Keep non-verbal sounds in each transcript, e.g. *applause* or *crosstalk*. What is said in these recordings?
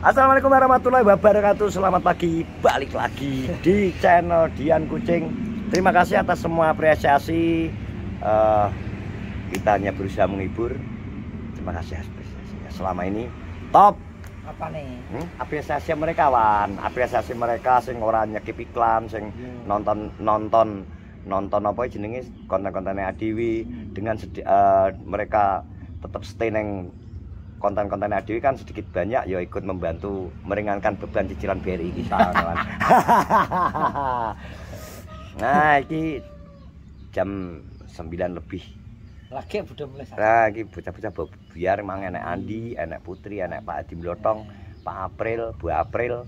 Assalamualaikum warahmatullahi wabarakatuh Selamat pagi, balik lagi di channel Dian Kucing Terima kasih atas semua apresiasi uh, Kita hanya berusaha menghibur Terima kasih apresiasinya Selama ini top apa nih? Hmm? Apresiasi mereka wan, apresiasi mereka sing orangnya nyekip iklan, sing hmm. nonton nonton nonton apa jenenge konten-kontennya Adiwi hmm. dengan uh, mereka tetap stay neng konten-konten Adwi kan sedikit banyak ya ikut membantu meringankan beban cicilan BRI kita kawan. *laughs* nah ini jam 9 lebih lagi udah mulai nah bocah-bocah biar emang enak Andi enak Putri enak Pak Adi Melotong Pak April Bu April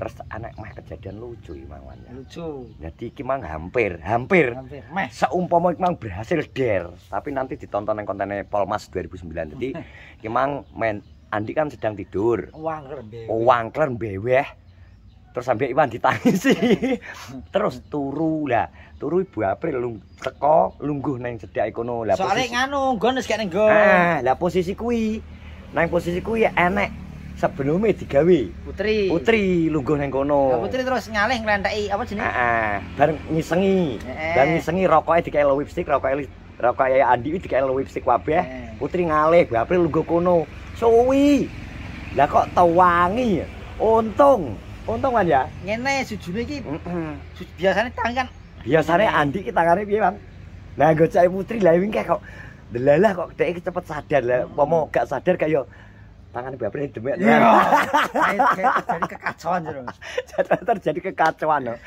terus anak mah kejadian lucu imang wan lucu jadi iki mang hampir hampir meh seumpama iki mang berhasil der tapi nanti ditonton yang kontennya Polmas 2009 jadi iki mang Andi kan sedang tidur wangker bewe wangker bewe terus sampai Iwan ditangisi *laughs* terus turu lah turu ibu April lung teko lungguh neng sedia ikono lah soalnya posisi... nganu gonus kayak neng gon nah lah posisi kui neng posisi kui ya enek sebelum di putri putri lungguh neng kono putri terus ngalih ngelantai apa jenis ah, ah, bareng ngisengi eh. bareng ngisengi rokoknya di kailo lipstick rokoknya li rokoknya adi di lipstick wabe putri ngalih gue lungguh kono sowi lah kok tewangi untung untung kan ya ngene sujud lagi biasanya tangan kan biasanya andi kita ngarep ya bang nah gue putri lah ini kok delalah kok dia cepet sadar lah mau hmm. gak sadar kayak yo tangan bapak ini demek iya. terjadi kekacauan terus terjadi kekacauan loh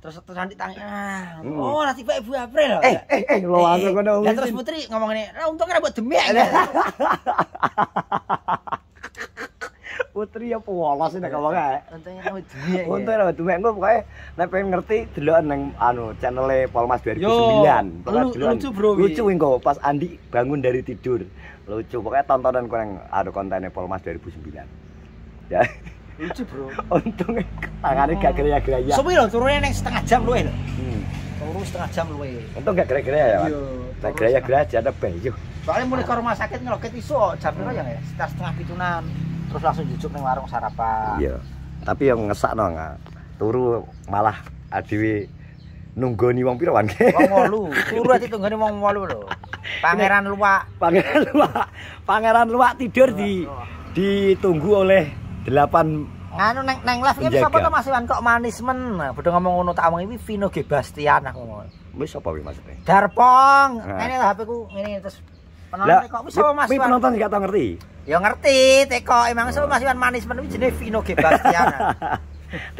terus terus nanti tangan ah. hmm. oh nanti pak ibu April loh eh eh, eh lo langsung eh, ngono terus putri ngomong ini untung kan buat ya. *laughs* putri apa ya wolos sih kalau kae. Untungnya kamu duwe. Untungnya kamu duwe engko tapi nek pengen ngerti dulu neng anu channelnya Polmas 2009. Lucu bro. Lucu engko pas Andi bangun dari tidur. Lucu pokoknya tontonan yang ada anu, kontennya Polmas 2009. Ya. Lucu bro. *laughs* Untungnya tangannya gak gerak-gerak. Sopo lho turunnya neng setengah jam loh hmm. ya, turun setengah jam luwe. Untung gak gerak-gerak ya. Iya. Gak gerak-gerak aja tebeh Soalnya mulai ke rumah sakit ngeloket iso jam berapa ya? Sekitar setengah pitunan. terus langsung jujuk nih warung sarapan iya tapi yang ngesak no turu malah adiwi nunggu nih wong pirawan ke wong walu turu aja tunggu nih wong walu lho pangeran luwak pangeran luwak pangeran luak tidur di ditunggu oleh delapan anu neng neng lah ini siapa tuh mas Iwan kok manis men udah ngomong ngono tak ngomong ini Vino Gebastian aku ngomong ini siapa wih maksudnya Darpong ini lah HP ku ini terus Penonton kok bisa? kuwi sapa Mas? Kuwi penonton gak tau ngerti. Ya ngerti, teko emang sapa oh. Mas Iwan manis men kuwi jenenge Vino Gebastian.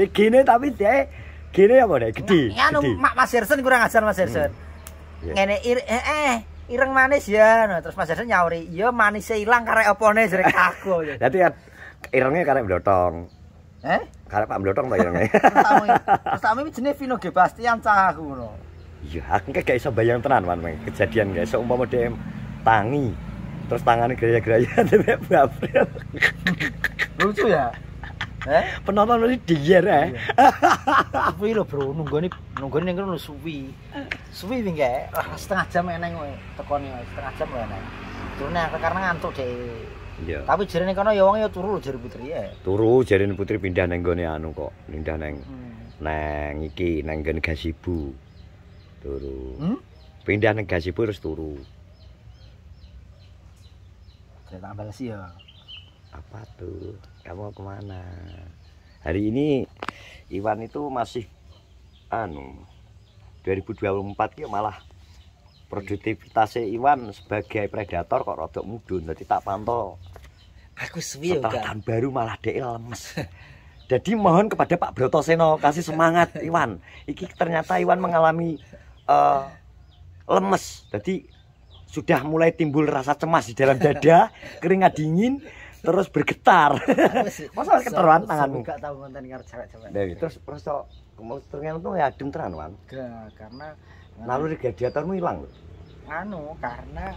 Tigine *laughs* tapi dia gini apa nek anu, gede. Ya anu Mas Hersen kurang ajar Mas hmm. Hersen. Hmm. Iya. Yeah. eh, eh ireng manis ya. Nah, terus Mas Hersen nyauri, iya, *laughs* "Ya manisnya hilang karena opone jrek aku." Dadi irengnya karena belotong. Eh? karena Pak Belotong ta irenge. *laughs* Terus tamu iki jenenge Vino Gebastian cah aku ngono. Iya, aku gak iso bayang tenan man kejadian guys. Seumpama DM tangi terus tangannya geraya-geraya sampai *laughs* Bu April lucu ya eh? penonton masih diger eh? ya tapi lo bro nunggu ini nunggu ini kan suwi suwi bingga lah setengah jam eneng gue tekon eh, setengah jam gue eneng turunnya karena ngantuk deh Iya. Tapi jarene kono ya wong ya turu lho jare putri ya. Turu jarene putri pindah neng gone anu kok, pindah neng hmm. neng iki neng gone gasibu. Turu. Hmm? Pindah neng gasibu terus turu. Kereta balas ya. Apa tuh? Kamu kemana? Hari ini Iwan itu masih anu 2024 ya malah produktivitasnya Iwan sebagai predator kok rotok mudun. Jadi tak pantau. Aku suwi ya, Setelah tahun baru malah dia lemes. Jadi mohon kepada Pak Broto Seno oh, kasih semangat Iwan. Iki ternyata Iwan mengalami uh, lemes. Jadi sudah mulai timbul rasa cemas di dalam dada, *laughs* keringat dingin, terus bergetar. Masa keteruan tanganmu? Enggak tahu konten karo cewek-cewek. Dari terus terus kok terus tuh ya adem tenan, Wan. karena lalu di gladiatormu hilang lho. Anu, karena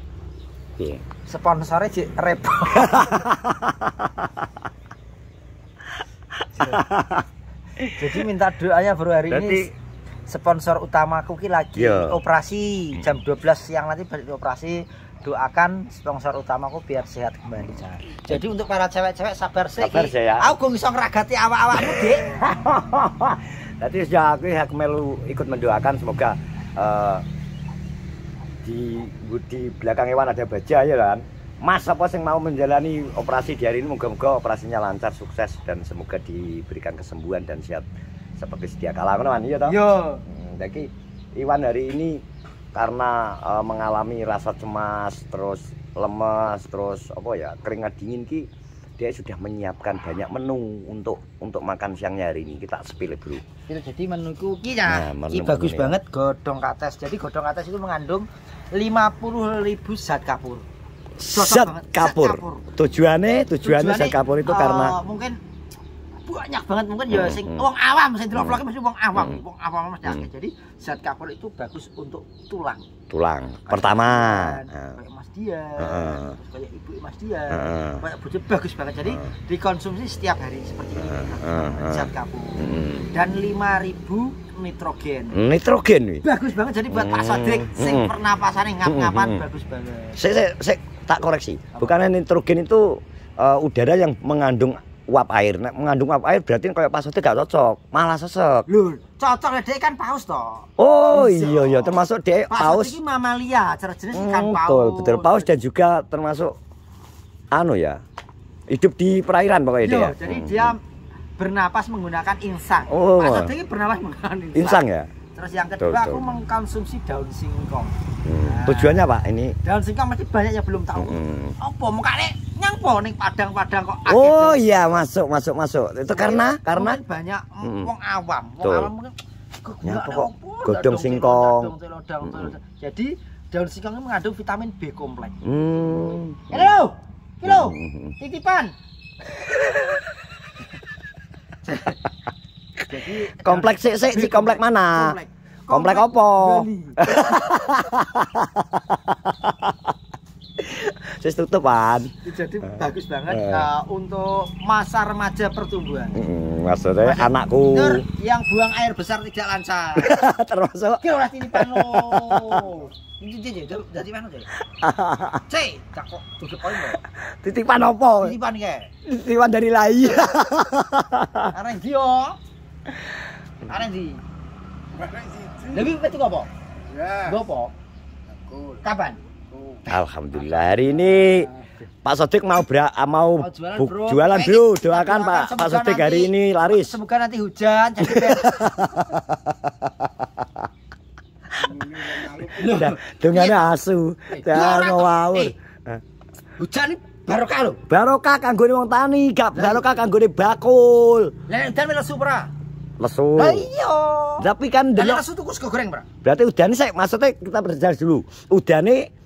yeah. sponsornya cik repot. *laughs* Jadi minta doanya baru hari ini sponsor utamaku ki lagi Yo. Iya. operasi hmm. jam 12 siang nanti balik operasi doakan sponsor utamaku biar sehat kembali jadi, Jadi untuk para cewek-cewek sabar sih. Sabar sih ya. Aku bisa ngeragati awak-awakmu, Dik. *laughs* Tapi sejak ya, aku ya melu ikut mendoakan semoga uh, di di belakang hewan ada baja ya kan. Mas apa yang mau menjalani operasi di hari ini moga-moga operasinya lancar, sukses dan semoga diberikan kesembuhan dan sehat seperti setiap kalah ngono kan iya toh yo iya. hmm, jadi Iwan hari ini karena e, mengalami rasa cemas terus lemes terus apa ya keringat dingin ki dia sudah menyiapkan banyak menu untuk untuk makan siangnya hari ini kita sepil bro jadi menu ki ya nah, ini bagus banget godong kates jadi godong kates itu mengandung 50.000 zat kapur zat kapur. zat kapur tujuannya tujuannya, tujuannya zat kapur itu uh, karena eh, mungkin banyak banget mungkin ya hmm, sing hmm. wong awam sing delok hmm. vlog mesti wong awam, wong awam mesti akeh. Jadi zat kapur itu bagus untuk tulang. Tulang. Pertama. Kayak Mas Dia, kayak Ibu Mas Dia, kayak bude bagus banget. Jadi dikonsumsi setiap hari seperti ini zat kapur. dan Dan 5000 nitrogen. Nitrogen nih. Bagus banget jadi buat Pak Sodrik sing hmm. pernapasannya ngap-ngapan bagus banget. Saya, saya, saya tak koreksi. Bukannya nitrogen itu uh, udara yang mengandung uap air nek mengandung uap air berarti kayak pasutnya gak cocok malah sesek lho cocok dia ya, kan paus toh oh Bisa. iya iya termasuk dia paus ini mamalia cara jenis kan hmm, ikan paus betul betul paus dan juga termasuk anu ya hidup di perairan pokoknya dia. Ya. jadi hmm. dia bernapas menggunakan insang oh. pasutnya ini bernapas menggunakan insang, insang ya Terus yang kedua tuh, aku mengkonsumsi daun singkong. Hmm. Nah, Tujuannya Pak ini? Daun singkong masih banyak yang belum tahu. Hmm. Apa kali yang po ning Padang-padang kok Oh iya, masuk masuk masuk. Itu iya, karena karena banyak hmm. wong awam, wong awam mungkin kegunaan kok godong singkong. Hmm. Jadi daun singkong ini mengandung vitamin B kompleks. Hmm. Halo. Hmm, Titipan. Jadi kompleks sik sik di kompleks mana? Kompleks. Komplek opo? *laughs* saya tutupan. Jadi eh. bagus banget uh, untuk masa remaja pertumbuhan. Mm, maksudnya anakku yang buang air besar tidak lancar. *laughs* Termasuk Kira -kira titipan panu Ini jadi panu jadi? C, *laughs* tak kok tutup Titipan apa? Titipan ke? Titipan dari lain. *laughs* Areng ndi yo? Areng ndi? Areng ndi? Lebih betul apa? Ya. Gopo? Kapan? Alhamdulillah hari ini Pak Sodik mau bra mau, mau jualan bro, doakan Pak Pak Sodik hari ini laris. Semoga nanti hujan. Jadi Loh, *laughs* asu. Eh, Dah ngawur. Eh, eh. Hujan barokah loh, Barokah kanggo wong tani, gak barokah kanggo bakul. Lah udan lesu pra? Lesu. Lah iya. Tapi kan delok lesu tuku sego goreng, Pra. Berarti udane sik maksudnya kita berjalan dulu. Udane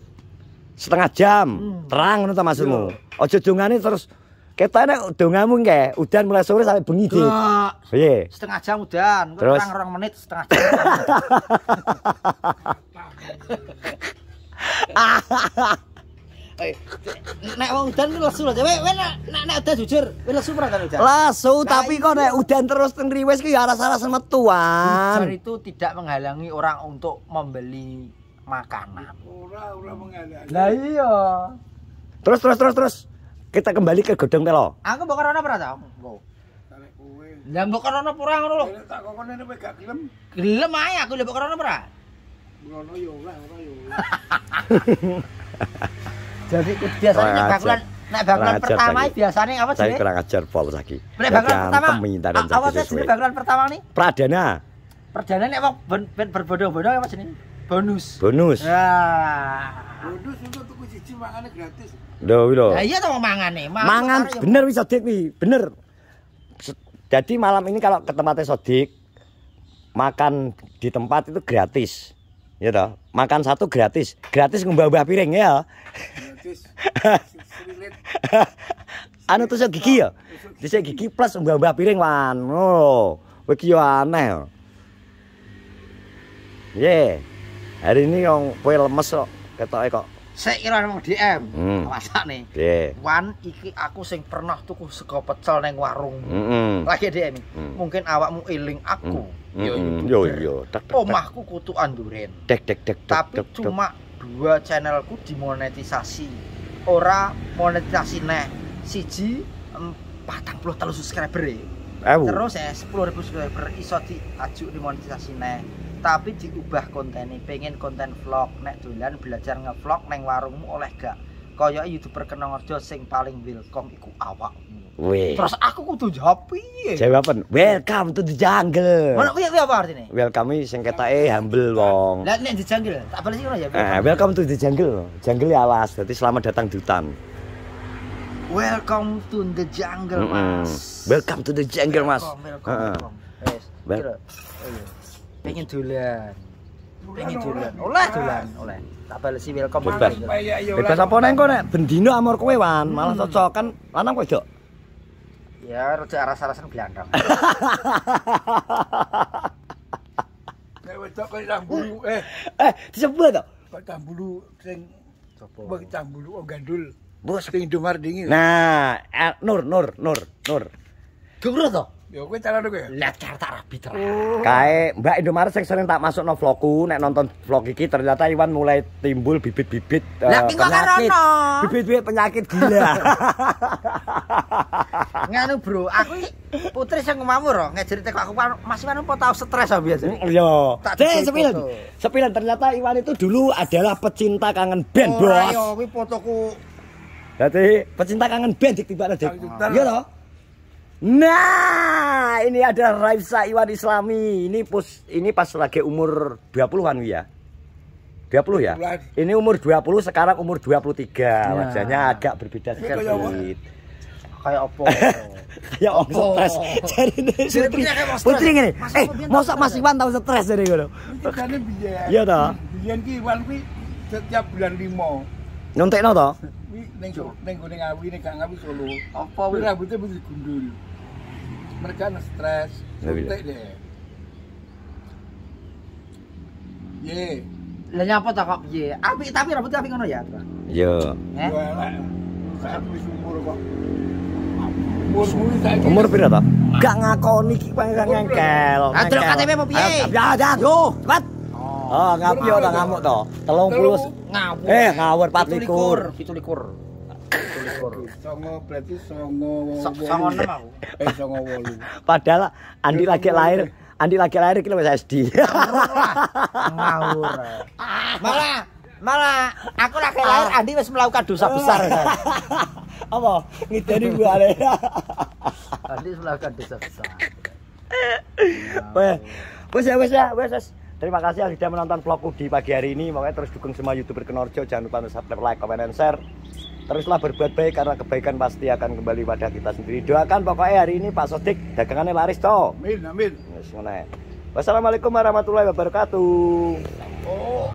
setengah jam hmm. terang ngono ta maksudmu iya. aja dongane terus kita udah dongamu engke udan mulai sore sampai bengi di piye setengah jam udan terus terang orang menit setengah jam *laughs* eh, nek wong udan lesu lho. Nek nek udan jujur, wis lesu ora kan udan? Lesu, tapi kok nek ya. udan terus teng wes ki arah ya aras metu Hujan itu tidak menghalangi orang untuk membeli makanan. Lah iya. Terus terus terus terus. Kita kembali ke Godong Telo. Aku mbok rono ora ta? Mbok. Lah mbok rono ora ngono lho. Tak kokone nek gak gelem. Gelem ae aku lho mbok rono pura. Rono yo lah, ya ora yo. Ya *laughs* Jadi biasanya bangunan. bakulan nek bakulan pertama biasanya apa sih? Saya kurang ajar pol lagi. Nek bakulan pertama. Apa sih bakulan pertama nih? Pradana. Perdana nek wong ben berbodoh-bodoh apa jenenge? bonus bonus ya bonus untuk tuku cici mangane gratis lho lho ya iya to mangane mangan ya, bener wis Sodik wi bener jadi malam ini kalau ke tempatnya Sodik makan di tempat itu gratis ya toh makan satu gratis gratis ngembah piring ya *laughs* Anu anu tuh gigi ya saya gigi plus ngembah piring wan oh begitu aneh ya yeah. Hari ini yang kue lemes kok, ketoke kok. Saya kira mau DM, hmm. masa nih. Yeah. Wan iki aku sing pernah tuku sego pecel neng warung. Mm -hmm. Lagi DM, mm. mungkin awakmu iling aku. Mm. Yo mm. yo yo. Omahku kutu anduren. Dek dek dek. Tapi dek, dek, cuma dua channelku dimonetisasi. Ora monetisasi nek siji patang puluh terus subscriber e. Terus ya sepuluh ribu subscriber iso diajuk dimonetisasi nek tapi diubah konten ini, pengen konten vlog nek dolan belajar ngevlog neng warungmu oleh gak kaya youtuber kena ngerjo sing paling welcome iku awakmu Wih. terus aku kudu jawab piye jawaban welcome to the jungle ngono kuwi apa artine welcome sing ketake humble wong lah nek di jungle tak balesi ngono ya eh, welcome to the jungle jungle ya alas dadi selamat datang di hutan welcome to the jungle mm -hmm. mas welcome to the jungle welcome, mas welcome, welcome. Uh -uh. Yes. Well pengen dolan pengen dolan oleh dolan oleh tak balesi welcome bebas bebas apa neng kok nek bendino amor kowe wan malah hmm. cocok kan lanang kowe ya rada aras-arasan blandang *laughs* nek wedok kok ilang bulu eh eh disebut to kok tambulu sing sapa kok tambulu oh gandul bos ping dingin nah eh, nur nur nur nur Duro toh? Ya kowe calon kowe. Ya? Lah carta rabi Peter. Kae Mbak Indomaret sing sering tak masukno vlogku nek nonton vlog iki ternyata Iwan mulai timbul bibit-bibit uh, penyakit. Bibit-bibit penyakit gila. *laughs* Nganu bro, aku putri sing omamu ro ngajari teko aku masih Iwan apa tau stres ya biasa. Mm, iya. Dek sepilan. Sepilan ternyata Iwan itu dulu adalah pecinta kangen band, Bro, Ora yo iya, kuwi fotoku. Dadi pecinta kangen band tiba-tiba. Iya toh? Nah, ini ada Raisa Iwan Islami. Ini pus ini pas lagi umur 20-an ya. 20 ya? Ini umur 20, sekarang umur 23. Ya. Nah. Wajahnya agak berbeda sedikit. Kayak apa? kayak apa stres. Jadi putri ngene. Eh, mosok Mas Iwan tahu stres gitu? jadi ngono. Iya toh? Biyen ki Iwan ki setiap bulan 5 Nyontekno to? Ning ning gone ngawi ning gak ngawi Solo. Apa kuwi rambutnya mesti gundul. Mereka stres, suntik deh. Ye. Lah nyapa ta kok piye? Apik tapi rambutnya apik ngono ya, Bang. Eh? umur berapa Gak ngakoni iki pengen ngengkel. Ah, KTP mau piye? Ya, ya, ya yo, cepat. Oh, ngamuk yo ta ngamuk to. 30 ngawur. Eh, ngawur 24. 27. Songo berarti songo songo enam aku. Eh songo wolu. Padahal Andi lagi lahir, Andi lagi lahir kita wis SD. Ngawur. Malah malah aku lagi lahir Andi wis melakukan dosa besar. Apa? Ngideni buare. Andi melakukan dosa besar. Wes, wes ya, wes wes. Terima kasih yang sudah menonton vlogku di pagi hari ini. Makanya terus dukung semua youtuber Kenorjo. Jangan lupa untuk subscribe, like, komen, dan share. Teruslah berbuat baik karena kebaikan pasti akan kembali pada kita sendiri. Doakan pokoknya hari ini Pak Sodik dagangannya laris toh. Amin amin. Wassalamualaikum warahmatullahi wabarakatuh. Oh.